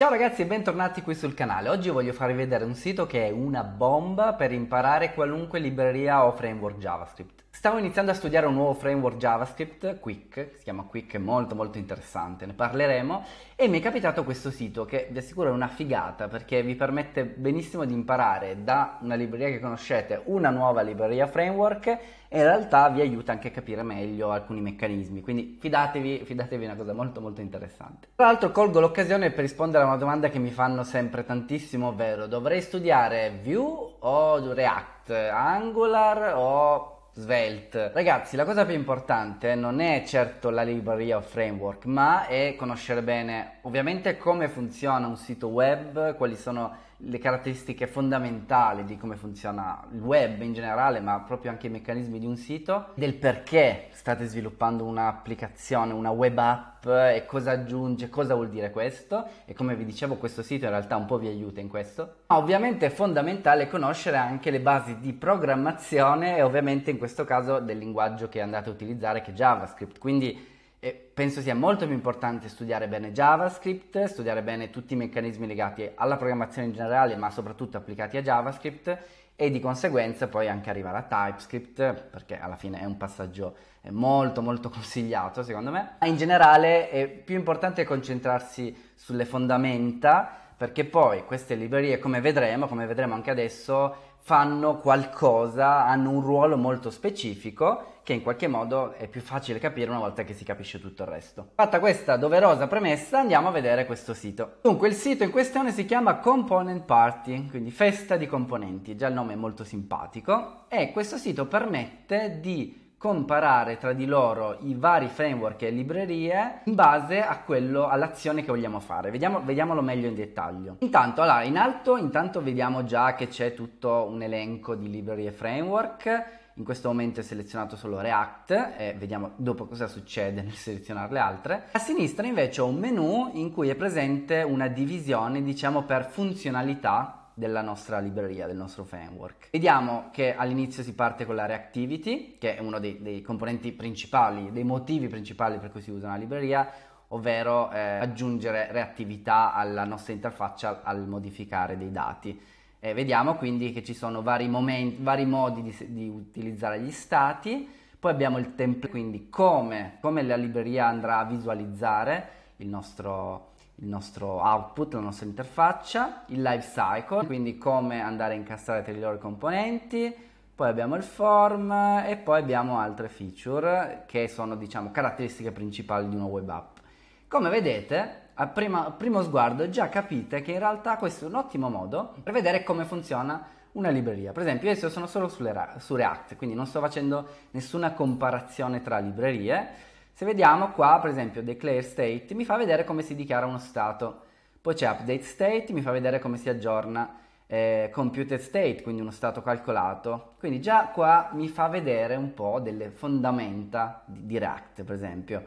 Ciao ragazzi e bentornati qui sul canale. Oggi voglio farvi vedere un sito che è una bomba per imparare qualunque libreria o framework JavaScript. Stavo iniziando a studiare un nuovo framework JavaScript, Quick, si chiama Quick, è molto molto interessante, ne parleremo, e mi è capitato questo sito che vi assicuro è una figata perché vi permette benissimo di imparare da una libreria che conoscete una nuova libreria framework e in realtà vi aiuta anche a capire meglio alcuni meccanismi, quindi fidatevi, fidatevi è una cosa molto molto interessante. Tra l'altro colgo l'occasione per rispondere a una domanda che mi fanno sempre tantissimo, ovvero dovrei studiare Vue o React, Angular o Svelte. Ragazzi, la cosa più importante non è certo la libreria o framework, ma è conoscere bene ovviamente come funziona un sito web, quali sono le caratteristiche fondamentali di come funziona il web in generale, ma proprio anche i meccanismi di un sito, del perché state sviluppando un'applicazione, una web app e cosa aggiunge, cosa vuol dire questo e come vi dicevo questo sito in realtà un po' vi aiuta in questo. Ma ovviamente è fondamentale conoscere anche le basi di programmazione e ovviamente in questo caso del linguaggio che andate a utilizzare che è JavaScript, quindi e penso sia molto più importante studiare bene JavaScript, studiare bene tutti i meccanismi legati alla programmazione in generale, ma soprattutto applicati a JavaScript e di conseguenza poi anche arrivare a TypeScript, perché alla fine è un passaggio eh, molto molto consigliato secondo me. Ma in generale è più importante concentrarsi sulle fondamenta, perché poi queste librerie, come vedremo, come vedremo anche adesso, fanno qualcosa, hanno un ruolo molto specifico che in qualche modo è più facile capire una volta che si capisce tutto il resto. Fatta questa doverosa premessa, andiamo a vedere questo sito. Dunque, il sito in questione si chiama Component Party, quindi festa di componenti, già il nome è molto simpatico, e questo sito permette di comparare tra di loro i vari framework e librerie in base quello, all'azione che vogliamo fare. Vediamo, vediamolo meglio in dettaglio. Intanto, allora, in alto intanto vediamo già che c'è tutto un elenco di librerie e framework. In questo momento è selezionato solo React e vediamo dopo cosa succede nel selezionare le altre. A sinistra invece ho un menu in cui è presente una divisione, diciamo, per funzionalità della nostra libreria, del nostro framework. Vediamo che all'inizio si parte con la Reactivity, che è uno dei, dei componenti principali, dei motivi principali per cui si usa una libreria, ovvero eh, aggiungere reattività alla nostra interfaccia al, al modificare dei dati. Eh, vediamo quindi che ci sono vari, momenti, vari modi di, di, utilizzare gli stati, poi abbiamo il template, quindi come, come la libreria andrà a visualizzare il nostro, il nostro output, la nostra interfaccia, il life cycle, quindi come andare a incastrare tra i loro componenti, poi abbiamo il form e poi abbiamo altre feature che sono diciamo caratteristiche principali di una web app. Come vedete, a, prima, a primo sguardo già capite che in realtà questo è un ottimo modo per vedere come funziona una libreria. Per esempio, io sono solo su React, quindi non sto facendo nessuna comparazione tra librerie, se vediamo qua, per esempio, declare state, mi fa vedere come si dichiara uno stato. Poi c'è update state, mi fa vedere come si aggiorna eh, computed state, quindi uno stato calcolato. Quindi già qua mi fa vedere un po' delle fondamenta di, di React, per esempio.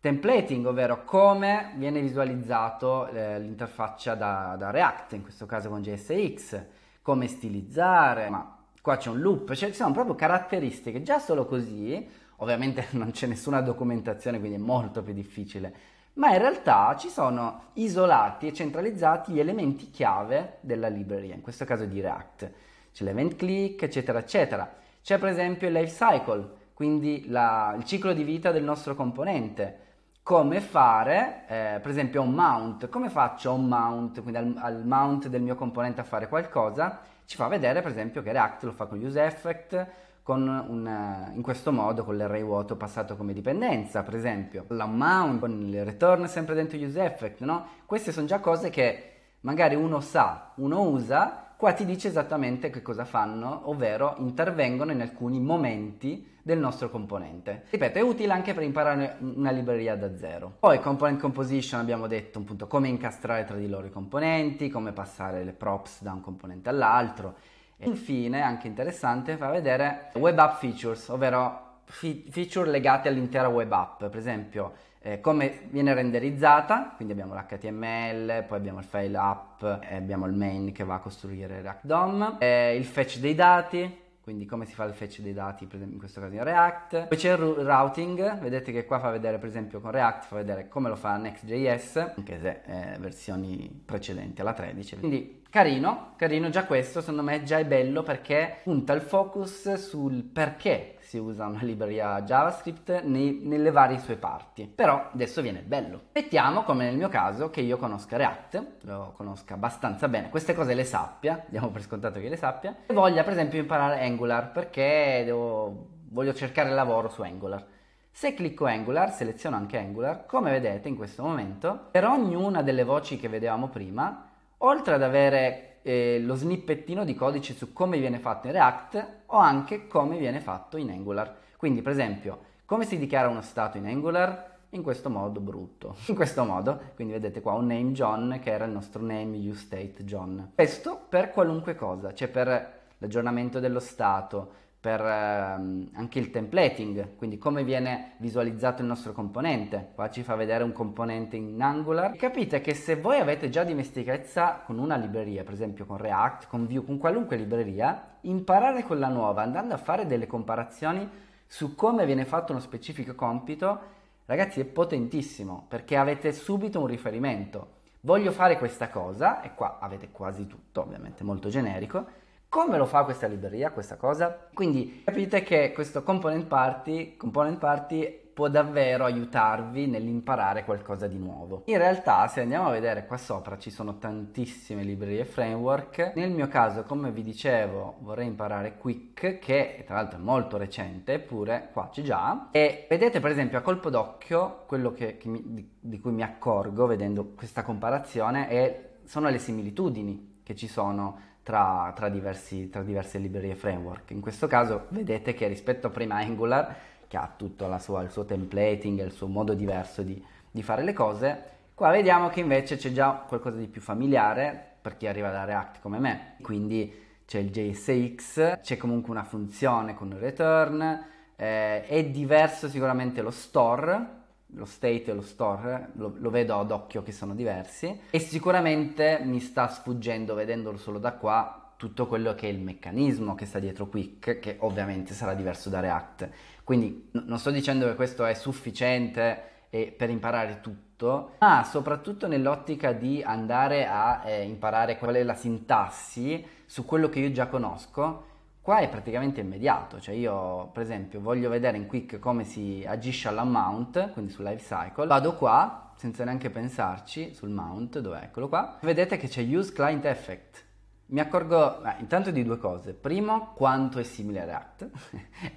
Templating, ovvero come viene visualizzato eh, l'interfaccia da, da, React, in questo caso con JSX, come stilizzare, ma qua c'è un loop, cioè ci sono proprio caratteristiche, già solo così Ovviamente non c'è nessuna documentazione, quindi è molto più difficile, ma in realtà ci sono isolati e centralizzati gli elementi chiave della libreria, in questo caso di React. C'è l'event click, eccetera, eccetera. C'è per esempio il life cycle, quindi la, il ciclo di vita del nostro componente. Come fare, eh, per esempio, un mount. Come faccio un mount, quindi al, al mount del mio componente a fare qualcosa? Ci fa vedere, per esempio, che React lo fa con useEffect, effect, una, eh, in questo modo con l'array vuoto passato come dipendenza, per esempio l'ammount, con il return sempre dentro use effect, no? Queste sono già cose che magari uno sa, uno usa, qua ti dice esattamente che cosa fanno, ovvero intervengono in alcuni momenti del nostro componente. Ripeto, è utile anche per imparare una libreria da zero. Poi component composition abbiamo detto appunto come incastrare tra di loro i componenti, come passare le props da un componente all'altro, infine, anche interessante, fa vedere web app features, ovvero feature legate all'intera web app, per esempio eh, come viene renderizzata, quindi abbiamo l'HTML, poi abbiamo il file app, eh, abbiamo il main che va a costruire React DOM, eh, il fetch dei dati, quindi come si fa il fetch dei dati per esempio in questo caso in React poi c'è il routing vedete che qua fa vedere per esempio con React fa vedere come lo fa Next.js anche se eh, versioni precedenti alla 13 quindi Carino, carino già questo, secondo me già è bello perché punta il focus sul perché si usa una libreria JavaScript nei, nelle varie sue parti. Però adesso viene il bello. Mettiamo, come nel mio caso, che io conosca React, lo conosca abbastanza bene, queste cose le sappia, diamo per scontato che le sappia, e voglia per esempio imparare Angular perché devo, voglio cercare lavoro su Angular. Se clicco Angular, seleziono anche Angular, come vedete in questo momento, per ognuna delle voci che vedevamo prima, oltre ad avere eh, lo snippettino di codice su come viene fatto in React ho anche come viene fatto in Angular. Quindi, per esempio, come si dichiara uno stato in Angular? In questo modo brutto. In questo modo, quindi vedete qua un name John che era il nostro name useState John. Questo per qualunque cosa, cioè per l'aggiornamento dello stato, per ehm, anche il templating, quindi come viene visualizzato il nostro componente. Qua ci fa vedere un componente in Angular. Capite che se voi avete già dimestichezza con una libreria, per esempio con React, con Vue, con qualunque libreria, imparare quella nuova andando a fare delle comparazioni su come viene fatto uno specifico compito, ragazzi è potentissimo perché avete subito un riferimento. Voglio fare questa cosa e qua avete quasi tutto, ovviamente molto generico come lo fa questa libreria, questa cosa? Quindi capite che questo component party, component party può davvero aiutarvi nell'imparare qualcosa di nuovo. In realtà, se andiamo a vedere qua sopra, ci sono tantissime librerie framework. Nel mio caso, come vi dicevo, vorrei imparare Quick, che tra l'altro è molto recente, eppure qua c'è già. E vedete, per esempio, a colpo d'occhio, quello che, che mi, di, di cui mi accorgo vedendo questa comparazione è, sono le similitudini che ci sono tra, tra, diversi, tra diverse librerie framework. In questo caso vedete che rispetto a prima Angular, che ha tutto sua, il suo templating, il suo modo diverso di, di fare le cose, qua vediamo che invece c'è già qualcosa di più familiare per chi arriva da React come me. Quindi c'è il JSX, c'è comunque una funzione con un return, eh, è diverso sicuramente lo store lo state e lo store, lo, lo, vedo ad occhio che sono diversi e sicuramente mi sta sfuggendo vedendolo solo da qua tutto quello che è il meccanismo che sta dietro Quick, che ovviamente sarà diverso da React. Quindi n- non sto dicendo che questo è sufficiente per imparare tutto, ma soprattutto nell'ottica di andare a eh, imparare qual è la sintassi su quello che io già conosco Qua è praticamente immediato, cioè io per esempio voglio vedere in quick come si agisce all'amount, quindi sul life cycle, vado qua senza neanche pensarci sul mount, dove eccolo qua, vedete che c'è use client effect, mi accorgo ah, intanto di due cose. Primo, quanto è simile a React,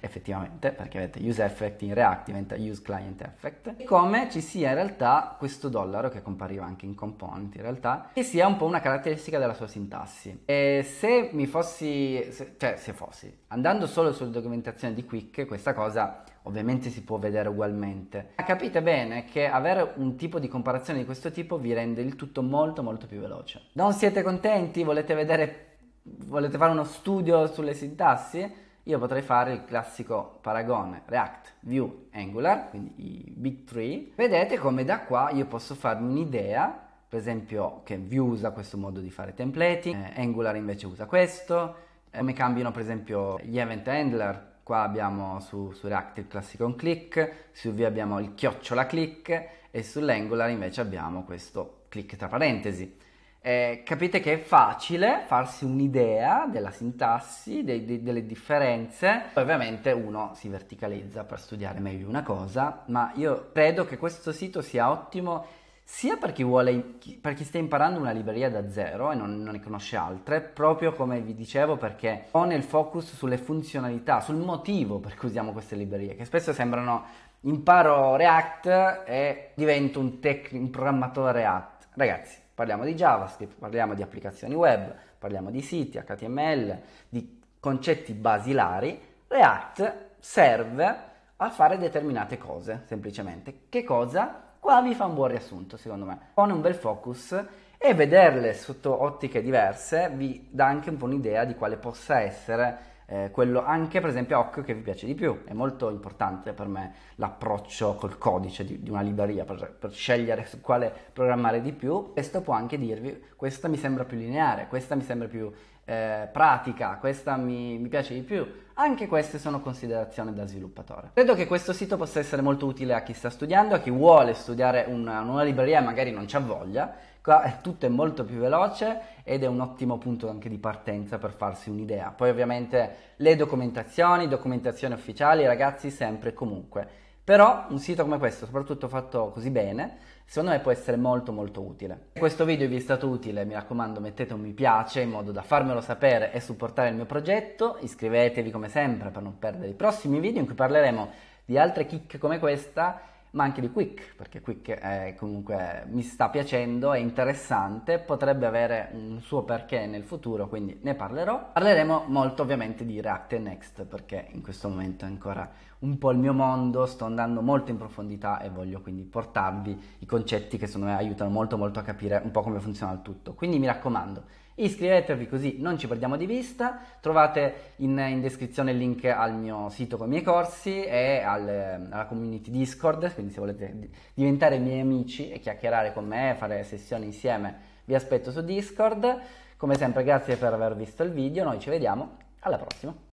effettivamente, perché avete use effect in React diventa use client effect, e come ci sia in realtà questo dollaro che compariva anche in component in realtà, che sia un po' una caratteristica della sua sintassi. E se mi fossi, se, cioè se fossi, andando solo sulla documentazione di Quick, questa cosa ovviamente si può vedere ugualmente. Ma capite bene che avere un tipo di comparazione di questo tipo vi rende il tutto molto molto più veloce. Non siete contenti? Volete vedere, volete fare uno studio sulle sintassi? Io potrei fare il classico paragone React, Vue, Angular, quindi i big three. Vedete come da qua io posso farmi un'idea per esempio che Vue usa questo modo di fare templating, eh, Angular invece usa questo, eh, come eh, cambiano per esempio gli event handler qua abbiamo su, su, React il classico un click, su V abbiamo il chiocciola click e sull'Angular invece abbiamo questo click tra parentesi. Eh, capite che è facile farsi un'idea della sintassi, dei, dei, delle differenze. poi Ovviamente uno si verticalizza per studiare meglio una cosa, ma io credo che questo sito sia ottimo sia per chi, vuole, per chi sta imparando una libreria da zero e non, non, ne conosce altre, proprio come vi dicevo perché ho nel focus sulle funzionalità, sul motivo per cui usiamo queste librerie, che spesso sembrano imparo React e divento un, tec- un programmatore React. Ragazzi, parliamo di JavaScript, parliamo di applicazioni web, parliamo di siti, HTML, di concetti basilari. React serve a fare determinate cose, semplicemente. Che cosa? Qua vi fa un buon riassunto, secondo me. Pone un bel focus e vederle sotto ottiche diverse vi dà anche un po' un'idea di quale possa essere eh, quello anche per esempio occhio che vi piace di più. È molto importante per me l'approccio col codice di, di una libreria per, per, scegliere su quale programmare di più. Questo può anche dirvi questa mi sembra più lineare, questa mi sembra più eh, pratica, questa mi, mi piace di più. Anche queste sono considerazioni da sviluppatore. Credo che questo sito possa essere molto utile a chi sta studiando, a chi vuole studiare una nuova libreria e magari non c'ha voglia Qua eh, tutto è molto più veloce ed è un ottimo punto anche di partenza per farsi un'idea. Poi ovviamente le documentazioni, documentazioni ufficiali, ragazzi, sempre e comunque. Però un sito come questo, soprattutto fatto così bene, secondo me può essere molto molto utile. Se questo video vi è stato utile, mi raccomando mettete un mi piace in modo da farmelo sapere e supportare il mio progetto. Iscrivetevi come sempre per non perdere i prossimi video in cui parleremo di altre chicche come questa ma anche di Quick, perché Quick è, comunque mi sta piacendo, è interessante, potrebbe avere un suo perché nel futuro, quindi ne parlerò. Parleremo molto ovviamente di React Next, perché in questo momento è ancora un po' il mio mondo, sto andando molto in profondità e voglio quindi portarvi i concetti che secondo me aiutano molto molto a capire un po' come funziona il tutto. Quindi mi raccomando, iscrivetevi così non ci perdiamo di vista, trovate in, in descrizione il link al mio sito con i miei corsi e al, alla community Discord, quindi se volete diventare miei amici e chiacchierare con me, fare sessioni insieme, vi aspetto su Discord. Come sempre grazie per aver visto il video, noi ci vediamo alla prossima.